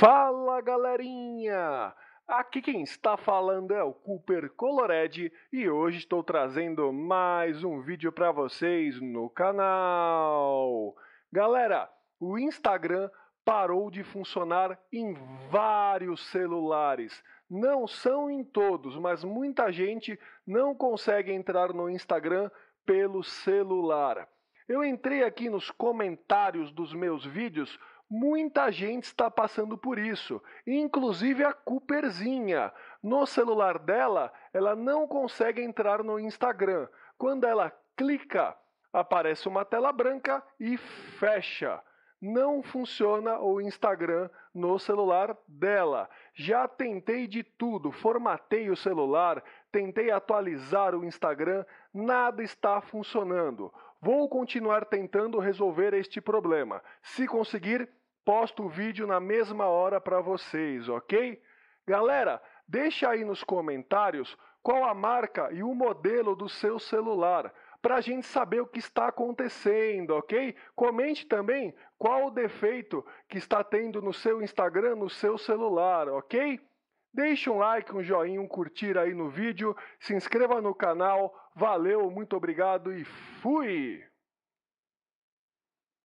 Fala galerinha! Aqui quem está falando é o Cooper Colored e hoje estou trazendo mais um vídeo para vocês no canal. Galera, o Instagram parou de funcionar em vários celulares. Não são em todos, mas muita gente não consegue entrar no Instagram pelo celular. Eu entrei aqui nos comentários dos meus vídeos. Muita gente está passando por isso, inclusive a Cooperzinha. No celular dela, ela não consegue entrar no Instagram. Quando ela clica, aparece uma tela branca e fecha não funciona o Instagram no celular dela. Já tentei de tudo, formatei o celular, tentei atualizar o Instagram, nada está funcionando. Vou continuar tentando resolver este problema. Se conseguir, posto o vídeo na mesma hora para vocês, ok? Galera, deixa aí nos comentários qual a marca e o modelo do seu celular para a gente saber o que está acontecendo, ok? Comente também qual o defeito que está tendo no seu Instagram, no seu celular, ok? Deixe um like, um joinha, um curtir aí no vídeo, se inscreva no canal. Valeu, muito obrigado e fui!